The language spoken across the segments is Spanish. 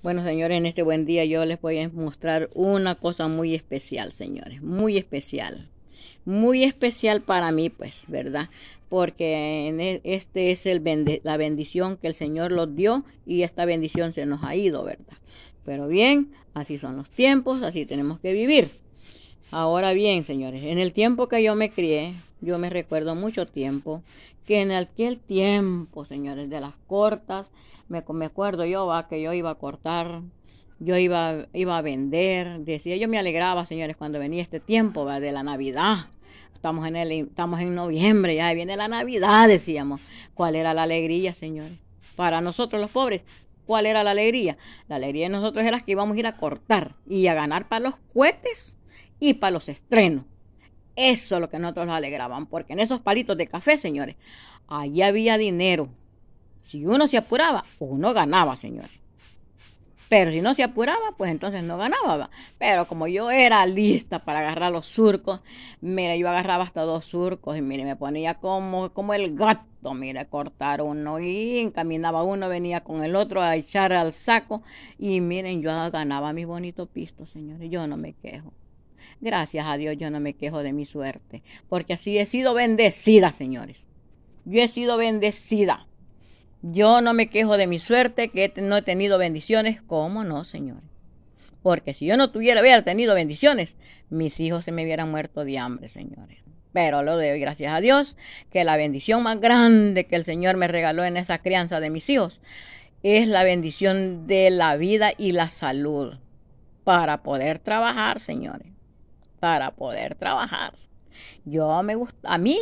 Bueno, señores, en este buen día yo les voy a mostrar una cosa muy especial, señores, muy especial. Muy especial para mí, pues, ¿verdad? Porque e, este es el la bendición que el Señor los dio y esta bendición se nos ha ido, ¿verdad? Pero bien, así son los tiempos, así tenemos que vivir. Ahora bien, señores, en el tiempo que yo me crié, yo me recuerdo mucho tiempo, que en aquel tiempo, señores, de las cortas, me, me acuerdo yo va, que yo iba a cortar, yo iba, iba a vender, decía, yo me alegraba, señores, cuando venía este tiempo ¿va? de la Navidad. Estamos en, el, estamos en noviembre, ya viene la Navidad, decíamos. ¿Cuál era la alegría, señores? Para nosotros los pobres, ¿cuál era la alegría? La alegría de nosotros era que íbamos a ir a cortar y a ganar para los cohetes y para los estrenos. Eso es lo que nosotros nos alegraban, porque en esos palitos de café, señores, allí había dinero. Si uno se apuraba, uno ganaba, señores. Pero si no se apuraba, pues entonces no ganaba. Pero como yo era lista para agarrar los surcos, mira, yo agarraba hasta dos surcos y mire, me ponía como, como el gato, mira, cortar uno y encaminaba uno, venía con el otro a echar al saco. Y miren, yo ganaba mis bonitos pistos, señores. Yo no me quejo. Gracias a Dios yo no me quejo de mi suerte, porque así he sido bendecida, señores. Yo he sido bendecida. Yo no me quejo de mi suerte, que no he tenido bendiciones. ¿Cómo no, señores? Porque si yo no tuviera, hubiera tenido bendiciones, mis hijos se me hubieran muerto de hambre, señores. Pero lo doy gracias a Dios, que la bendición más grande que el Señor me regaló en esa crianza de mis hijos es la bendición de la vida y la salud para poder trabajar, señores para poder trabajar. Yo me gusta a mí,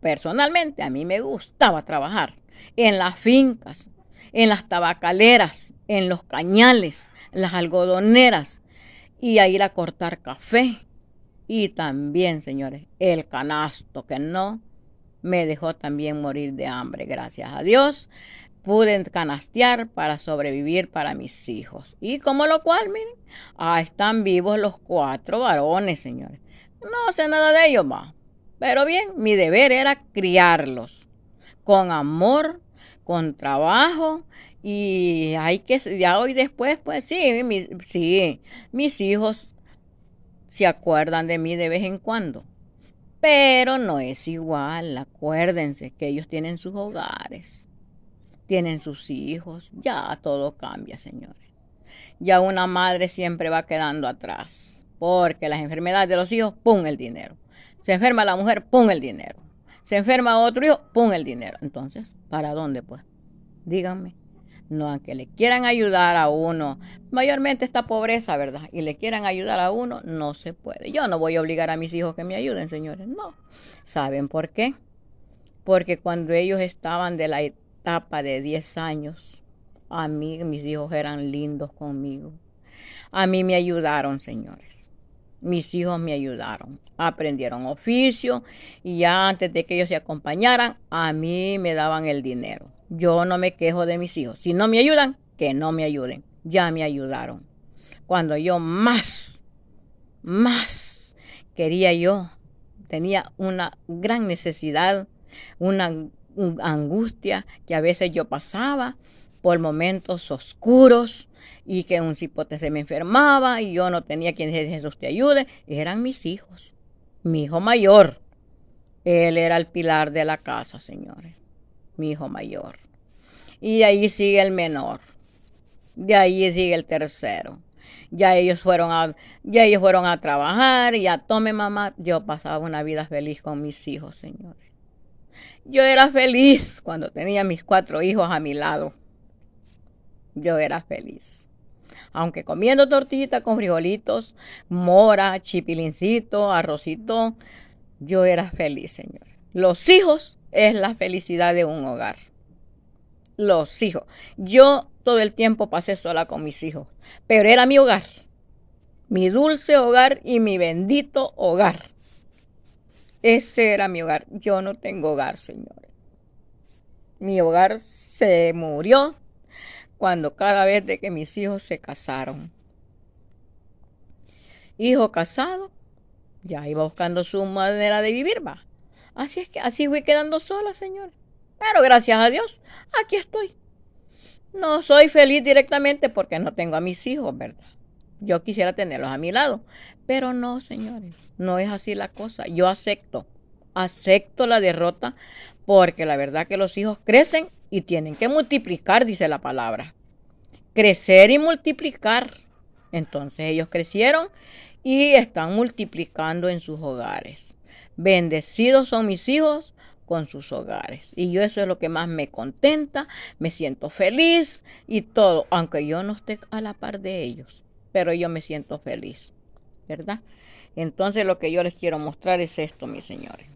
personalmente, a mí me gustaba trabajar en las fincas, en las tabacaleras, en los cañales, las algodoneras, y a ir a cortar café. Y también, señores, el canasto, que no me dejó también morir de hambre, gracias a Dios pude canastear para sobrevivir para mis hijos. Y como lo cual, miren, ah, están vivos los cuatro varones, señores. No sé nada de ellos más. Pero bien, mi deber era criarlos con amor, con trabajo y hay que, ya hoy después, pues sí, sí, mis hijos se acuerdan de mí de vez en cuando. Pero no es igual, acuérdense que ellos tienen sus hogares tienen sus hijos, ya todo cambia, señores. Ya una madre siempre va quedando atrás, porque las enfermedades de los hijos, pum, el dinero. Se enferma la mujer, pum, el dinero. Se enferma otro hijo, pum, el dinero. Entonces, ¿para dónde pues? Díganme. No, aunque le quieran ayudar a uno, mayormente esta pobreza, ¿verdad? Y le quieran ayudar a uno, no se puede. Yo no voy a obligar a mis hijos que me ayuden, señores, no. ¿Saben por qué? Porque cuando ellos estaban de la de 10 años, a mí mis hijos eran lindos conmigo. A mí me ayudaron, señores. Mis hijos me ayudaron. Aprendieron oficio y ya antes de que ellos se acompañaran, a mí me daban el dinero. Yo no me quejo de mis hijos. Si no me ayudan, que no me ayuden. Ya me ayudaron. Cuando yo más, más quería yo, tenía una gran necesidad, una angustia que a veces yo pasaba por momentos oscuros y que un cipote se me enfermaba y yo no tenía quien de Jesús te ayude, eran mis hijos, mi hijo mayor. Él era el pilar de la casa, señores, mi hijo mayor. Y ahí sigue el menor, de ahí sigue el tercero. Ya ellos fueron a, ya ellos fueron a trabajar, a tome mamá. Yo pasaba una vida feliz con mis hijos, señores. Yo era feliz cuando tenía mis cuatro hijos a mi lado. Yo era feliz. Aunque comiendo tortitas con frijolitos, mora, chipilincito, arrocito, yo era feliz, señor. Los hijos es la felicidad de un hogar. Los hijos. Yo todo el tiempo pasé sola con mis hijos, pero era mi hogar. Mi dulce hogar y mi bendito hogar. Ese era mi hogar. Yo no tengo hogar, señores. Mi hogar se murió cuando cada vez de que mis hijos se casaron. Hijo casado, ya iba buscando su manera de vivir, va. Así es que así fui quedando sola, señores. Pero gracias a Dios, aquí estoy. No soy feliz directamente porque no tengo a mis hijos, ¿verdad? Yo quisiera tenerlos a mi lado. Pero no, señores, no es así la cosa. Yo acepto, acepto la derrota porque la verdad que los hijos crecen y tienen que multiplicar, dice la palabra. Crecer y multiplicar. Entonces ellos crecieron y están multiplicando en sus hogares. Bendecidos son mis hijos con sus hogares. Y yo eso es lo que más me contenta, me siento feliz y todo, aunque yo no esté a la par de ellos pero yo me siento feliz, ¿verdad? Entonces lo que yo les quiero mostrar es esto, mis señores.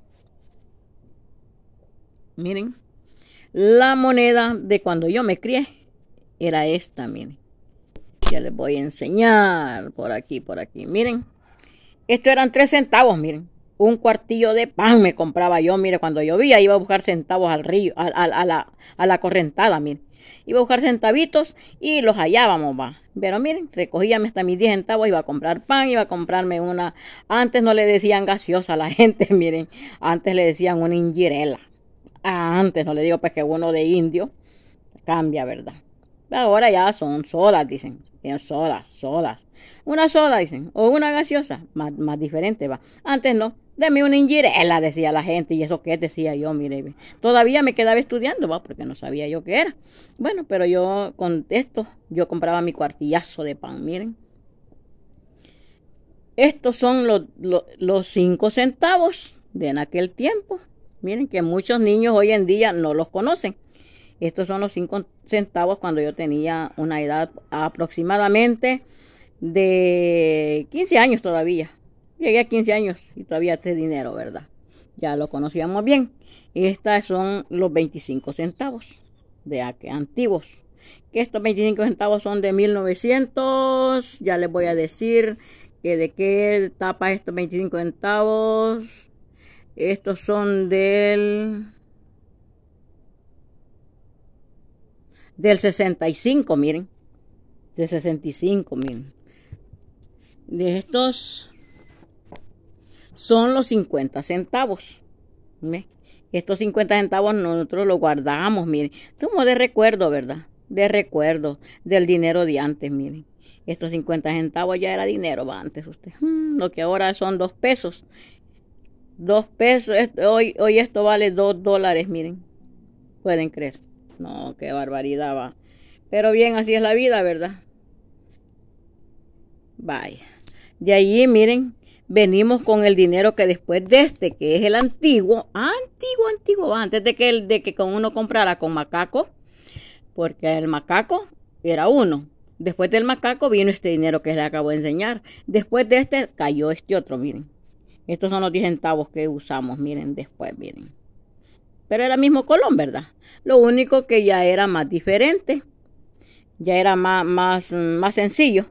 Miren, la moneda de cuando yo me crié era esta, miren. Ya les voy a enseñar por aquí, por aquí. Miren, esto eran tres centavos, miren. Un cuartillo de pan me compraba yo, mire, cuando llovía iba a buscar centavos al río, a, la, a la correntada, miren Iba a buscar centavitos y los hallábamos, va. Pero miren, recogíame hasta mis 10 centavos, iba a comprar pan, iba a comprarme una. Antes no le decían gaseosa a la gente, miren. Antes le decían una ingirela, ah, antes no le digo pues que uno de indio. Cambia, ¿verdad? Ahora ya son solas, dicen. son solas, solas, Una sola, dicen. O una gaseosa. Más, diferente va. Antes no. Deme una ingirela, decía la gente. Y eso que decía yo, mire. Todavía me quedaba estudiando, va, porque no sabía yo qué era. Bueno, pero yo con esto, yo compraba mi cuartillazo de pan, miren. Estos son los, los cinco centavos de en aquel tiempo. Miren que muchos niños hoy en día no los conocen. Estos son los 5 centavos cuando yo tenía una edad aproximadamente de 15 años todavía. Llegué a 15 años y todavía este dinero, ¿verdad? Ya lo conocíamos bien. Estos son los 25 centavos de antiguos. Que estos 25 centavos son de 1900. Ya les voy a decir que de qué etapa estos 25 centavos. Estos son del Del 65, miren. Del 65, miren. De estos son los 50 centavos. Estos 50 centavos nosotros los guardamos, miren. Como de recuerdo, ¿verdad? De recuerdo del dinero de antes, miren. Estos 50 centavos ya era dinero, antes usted. Mm, lo que ahora son dos pesos. Dos pesos, hoy, hoy esto vale dos dólares, miren. Pueden creer. No, qué barbaridad va. Pero bien, así es la vida, ¿verdad? Vaya. De allí, miren, venimos con el dinero que después de este, que es el antiguo, antiguo, antiguo, antes de que, el, de que con uno comprara con macaco, porque el macaco era uno. Después del macaco vino este dinero que les acabo de enseñar. Después de este cayó este otro, miren. Estos son los 10 centavos que usamos, miren, después, miren pero era el mismo Colón, ¿verdad? Lo único que ya era más diferente, ya era más, más, mm, más sencillo,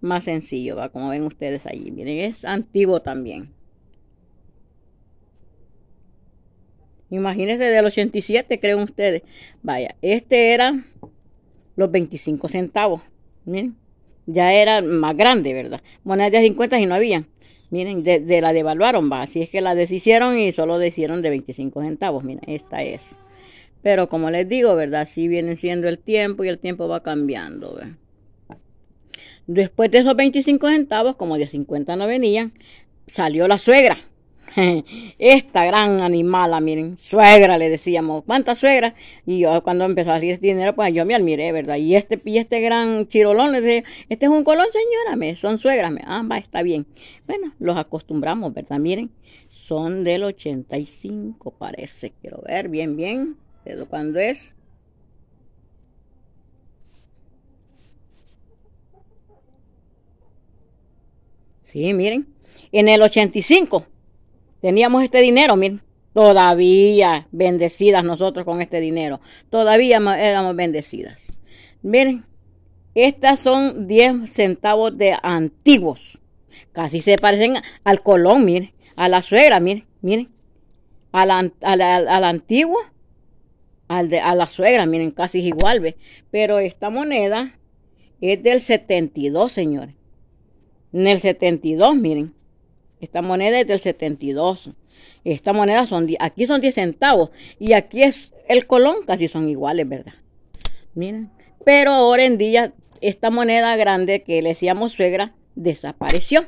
más sencillo, ¿va? como ven ustedes allí, miren, es antiguo también. Imagínense del 87, creen ustedes. Vaya, este era los 25 centavos, miren, ya era más grande, ¿verdad? Monedas de 50 y no habían. Miren, de, la devaluaron, va. Así es que la deshicieron y solo deshicieron de 25 centavos. Miren, esta es. Pero como les digo, ¿verdad? Sí viene siendo el tiempo y el tiempo va cambiando, Después de esos 25 centavos, como de 50 no venían, salió la suegra. Esta gran animala, miren, suegra le decíamos, ¿cuántas suegras? Y yo cuando empezó a hacer este dinero, pues yo me admiré, ¿verdad? Y este, este gran chirolón le decía, este es un colón, señora, me, son suegras, me, ah, va, está bien. Bueno, los acostumbramos, ¿verdad? Miren, son del 85, parece, quiero ver bien, bien, pero cuando es... Sí, miren, en el 85 Teníamos este dinero, miren. Todavía bendecidas nosotros con este dinero. Todavía éramos bendecidas. Miren, estas son 10 centavos de antiguos. Casi se parecen al colón, miren. A la suegra, miren, miren. A la, antigua, al de, a la suegra, miren, casi es igual, ¿ve? Pero esta moneda es del 72, señores. En el 72, miren. Esta moneda es del 72. Esta moneda son, aquí son 10 centavos y aquí es el colón, casi son iguales, ¿verdad? Miren. Pero ahora en día, esta moneda grande que le decíamos suegra desapareció.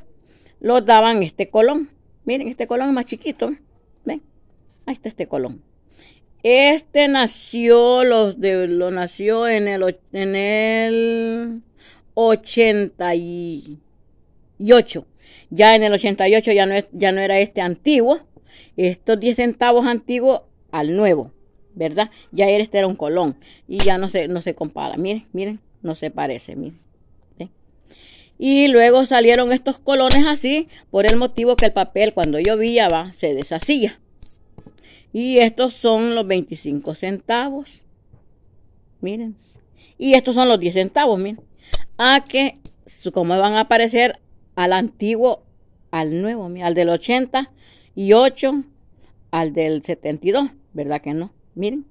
Lo daban este colón. Miren, este colón es más chiquito. ¿eh? ¿Ven? Ahí está este colón. Este nació, los de, lo nació en el, en el 88. Ya en el 88 ya no, es, ya no era este antiguo, estos 10 centavos antiguos al nuevo, ¿verdad? Ya este era un colón y ya no se, no se compara. Miren, miren, no se parece, miren. Y luego salieron estos colones así por el motivo que el papel cuando llovía va, se deshacía. Y estos son los 25 centavos. Miren. Y estos son los 10 centavos, miren. A que, como van a aparecer al antiguo, al nuevo, al del 88, al del 72, ¿verdad que no? Miren.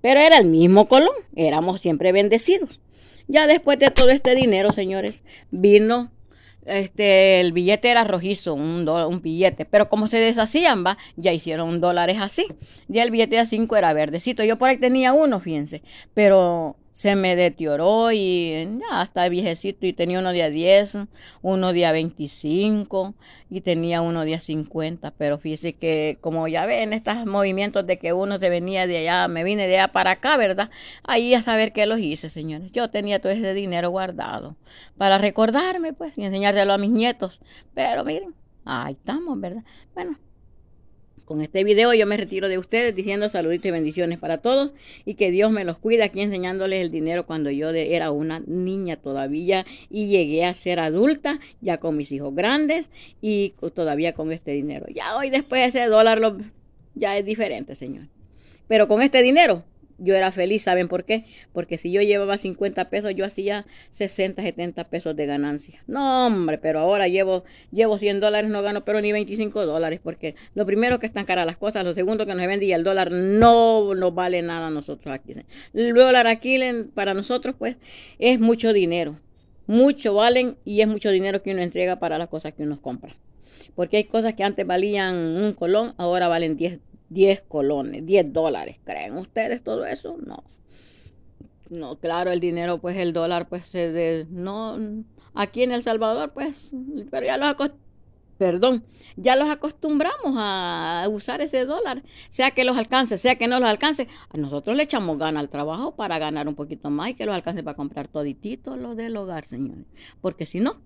Pero era el mismo Colón, éramos siempre bendecidos. Ya después de todo este dinero, señores, vino este, el billete era rojizo, un, un billete, pero como se deshacían, va, ya hicieron dólares así. Ya el billete de 5 era verdecito. Yo por ahí tenía uno, fíjense, pero se me deterioró y ya está viejecito y tenía uno día 10, uno día 25 y tenía uno día 50, pero fíjese que como ya ven estos movimientos de que uno se venía de allá, me vine de allá para acá, ¿verdad? Ahí a saber qué los hice, señores. Yo tenía todo ese dinero guardado para recordarme pues y enseñárselo a mis nietos, pero miren, ahí estamos, ¿verdad? Bueno, con este video yo me retiro de ustedes diciendo saluditos y bendiciones para todos y que Dios me los cuida aquí enseñándoles el dinero cuando yo era una niña todavía y llegué a ser adulta ya con mis hijos grandes y todavía con este dinero. Ya hoy después ese dólar lo, ya es diferente, señor. Pero con este dinero yo era feliz, ¿saben por qué? Porque si yo llevaba 50 pesos, yo hacía 60, 70 pesos de ganancia. No, hombre, pero ahora llevo, llevo 100 dólares, no gano, pero ni 25 dólares, porque lo primero que están caras las cosas, lo segundo que nos vende y el dólar no nos vale nada a nosotros aquí. El dólar aquí para nosotros, pues, es mucho dinero. Mucho valen y es mucho dinero que uno entrega para las cosas que uno compra. Porque hay cosas que antes valían un colón, ahora valen 10, 10 colones, 10 dólares. ¿Creen ustedes todo eso? No. No, claro, el dinero, pues el dólar, pues se de, no aquí en El Salvador, pues, pero ya los perdón, ya los acostumbramos a usar ese dólar, sea que los alcance, sea que no los alcance. A nosotros le echamos gana al trabajo para ganar un poquito más y que los alcance para comprar toditito lo del hogar, señores, porque si no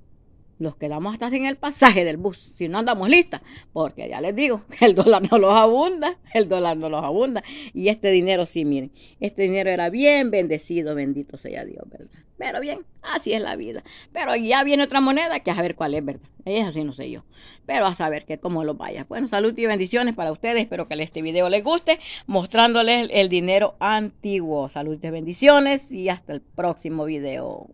nos quedamos hasta en el pasaje del bus, si no andamos listas, porque ya les digo, el dólar no los abunda, el dólar no los abunda. Y este dinero, sí, miren, este dinero era bien bendecido, bendito sea Dios, ¿verdad? Pero bien, así es la vida. Pero ya viene otra moneda que a ver cuál es, ¿verdad? Es así, no sé yo. Pero a saber que cómo lo vaya. Bueno, salud y bendiciones para ustedes. Espero que este video les guste, mostrándoles el dinero antiguo. Salud y bendiciones y hasta el próximo video.